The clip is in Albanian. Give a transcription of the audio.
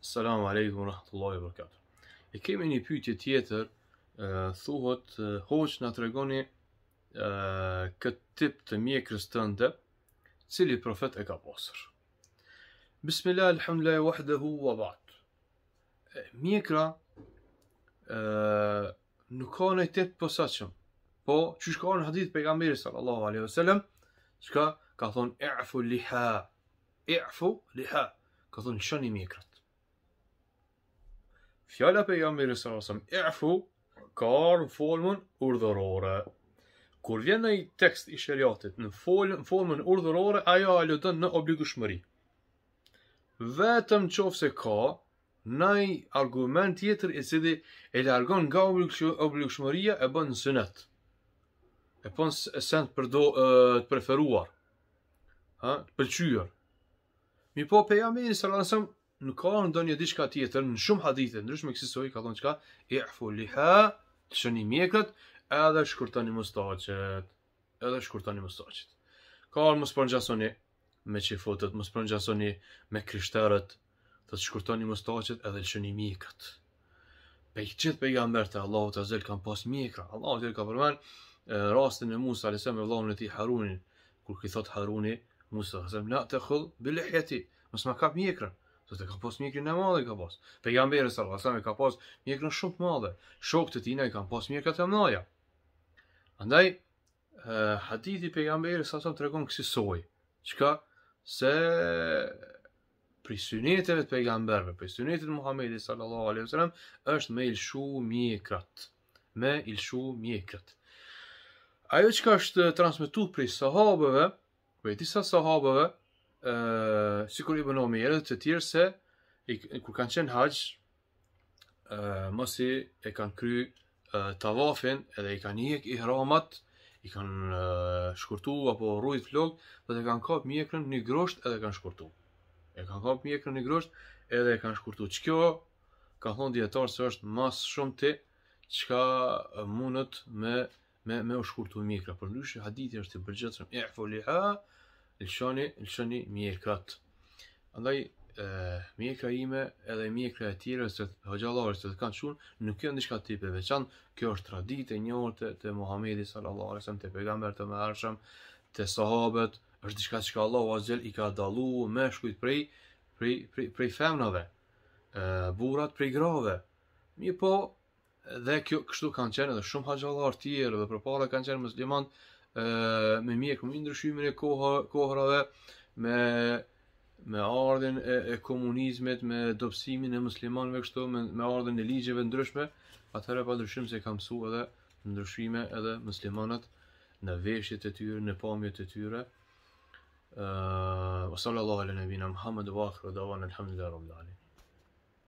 Salamu alaikum rahmatullahi wabarakatuh. E kemi një pyetje tjetër, ë Hoq thuhet hoç na tregoni Këtë tip të mjekrës tënde, cili profet e ka pasur. Bismillah alhamdulillah wahdahu wa ba'd. Mjekra ë nuk ka në tip posaçëm. Po, çu shkon në hadith pejgamberit sallallahu alaihi wasallam, çka ka thon i'fu liha. I'fu liha. Ka thon shoni mjekrat fjalla për jam i rësërësëm, efu, ka arë formën urdhërore. Kur vjen në i tekst i shëriatit, në formën urdhërore, ajo alëtën në obligushmëri. Vetëm qofë se ka, nëj argument tjetër e cidi e largon nga obligushmëria e bën në sënet. E pon se sen të, përdo, të preferuar, ha, të pëlqyër. Mi po për jam i rësërësëm, nuk ka ndonjë diçka tjetër në shumë hadithe ndryshme kësaj ka thonë çka i'fu liha shëni mjekët edhe shkurtoni mustaqet edhe shkurtoni mustaqet ka ardhur mos përngjasoni me çifotët, mos përngjasoni me krishterët të shkurtoni mustaqet edhe lëshoni mjekët pe gjithë pejgambert e Allahut azel kanë pas mjekra Allahu azel ka përmend rastin e Musa alayhis me vëllain e tij Harunin kur i thot Haruni Musa azel la takhul bi lihyati mos ma kap mjekrën Do po të ka pas mjekrin e madhe ka pas. Pejgamberi sallallahu berë sa ka pas mjekrin shumë të madhe. Shokët e tina i kanë pas mjekrat e mnaja. Andaj, uh, hadithi pe jam berë sa tregon të regon kësi Se pri syneteve të pejgamberve, pri synetit Muhammedi sallallahu alaihi wasallam është me ilshu mjekrat, me ilshu mjekrat. Ajo që ka është transmitu prej sahabëve, prej disa sahabëve, sikur i bënohemi erët të tjerë se kur kanë qenë haqë, mos i e kanë kry uh, tavafin edhe i kanë njëk i hramat, i kanë uh, shkurtu apo rrujt flok, dhe të kanë kapë mjekrën një grosht edhe kanë shkurtu. E kanë kapë mjekrën një grosht edhe kanë shkurtu. Që kjo, ka thonë djetarë se është mas shumë ti, qka mundët me, me, me u shkurtu mjekra. Për nëryshë, hadithi është i përgjëtë shumë, i e lëshoni, lëshoni mjekrat. Andaj, e, mjekra ime edhe mjekra e tjere se hëgjallarë se të kanë shumë, nuk jo në tipe veçan, kjo është tradit e njërë të, Muhamedi sallallahu alesem, të pegamber të mërshem, të sahabet, është diçka që Allah o azgjel i ka dalu me shkujt prej, prej, prej, prej femnave, e, burat prej grave. Mi po, dhe kjo kështu kanë qenë edhe shumë haqallar tjerë dhe për kanë qenë muslimant, me mjeku i ndryshimin e kohë, kohërave me me ardhen e, e komunizmit, me dobësimin e muslimanëve këtu me me ardhen e ligjeve ndryshme, atëherë pa ndryshim se ka mësu edhe ndryshime edhe muslimanët në veshjet e tyre, në pamjet e tyre. Uh, sallallahu alaihi wa sallam Muhammad wa akhu dawana alhamdulillahi rabbil alamin